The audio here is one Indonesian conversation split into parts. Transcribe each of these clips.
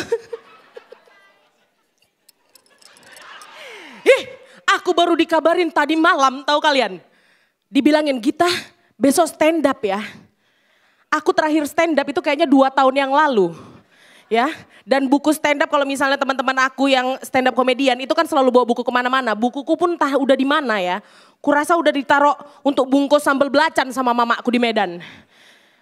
Ih, aku baru dikabarin tadi malam, tahu kalian? Dibilangin Gita, besok stand up ya. Aku terakhir stand up itu kayaknya dua tahun yang lalu. Ya, dan buku stand up kalau misalnya teman-teman aku yang stand up komedian itu kan selalu bawa buku kemana-mana. Bukuku pun entah udah di mana ya. Kurasa udah ditaruh untuk bungkus sambal belacan sama mamaku di Medan.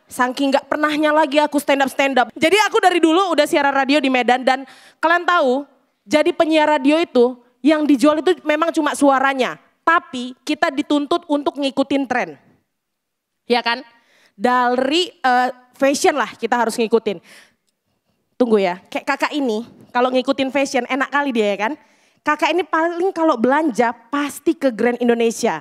Saking gak pernahnya lagi aku stand up stand up. Jadi aku dari dulu udah siaran radio di Medan dan kalian tahu jadi penyiar radio itu yang dijual itu memang cuma suaranya, tapi kita dituntut untuk ngikutin tren. Ya kan? Dari uh, fashion lah kita harus ngikutin. Tunggu ya, kayak kakak ini kalau ngikutin fashion enak kali dia ya kan? Kakak ini paling kalau belanja pasti ke Grand Indonesia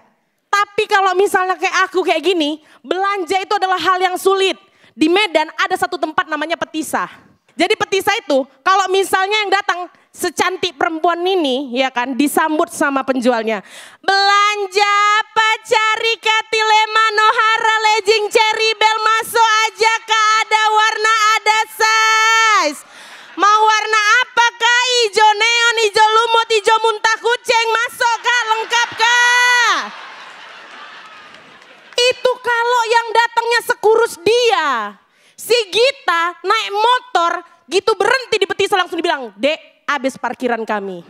tapi kalau misalnya kayak aku kayak gini, belanja itu adalah hal yang sulit. Di Medan ada satu tempat namanya Petisa. Jadi Petisa itu kalau misalnya yang datang secantik perempuan ini ya kan disambut sama penjualnya. Belanja pacari katilema nohara lejing yang datangnya sekurus dia. Si Gita naik motor, gitu berhenti di peti langsung dibilang, Dek, abis parkiran kami.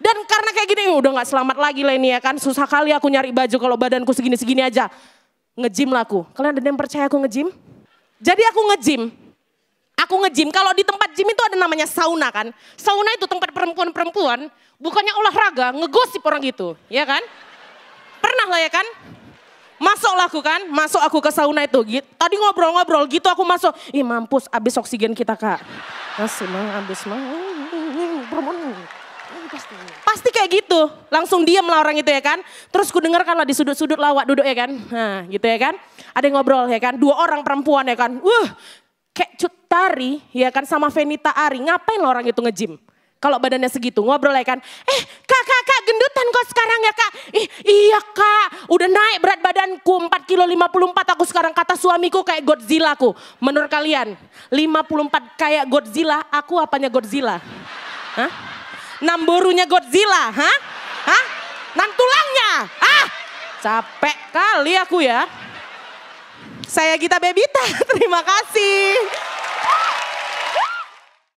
Dan karena kayak gini, eh, udah gak selamat lagi lah ini ya kan. Susah kali aku nyari baju kalau badanku segini-segini aja. Ngejim lah aku. Kalian ada yang percaya aku ngejim? Jadi aku ngejim. Aku ngejim. Kalau di tempat gym itu ada namanya sauna kan. Sauna itu tempat perempuan-perempuan. Bukannya olahraga, ngegosip orang gitu. Ya kan? Pernah lah ya kan? Masuk aku kan, masuk aku ke sauna itu. Gitu. Tadi ngobrol-ngobrol gitu aku masuk. Ih mampus, habis oksigen kita kak. Masih mah, habis mah. Pasti. pasti kayak gitu. Langsung diam lah orang itu ya kan. Terus ku dengar lah di sudut-sudut lawak duduk ya kan. Nah gitu ya kan. Ada yang ngobrol ya kan. Dua orang perempuan ya kan. Wah kayak Cut Tari ya kan sama Venita Ari. Ngapain orang itu nge-gym? Kalau badannya segitu ngobrol ya kan. Eh kak kak kak gendutan kok sekarang ya kak. Ih, iya kak Udah naik berat badanku 4 kilo 54 aku sekarang kata suamiku kayak Godzilla aku. Menurut kalian 54 kayak Godzilla aku apanya Godzilla? Hah? Namborunya Godzilla, hah? Hah? Nang tulangnya, ah? Capek kali aku ya. Saya Gita Bebita, terima kasih.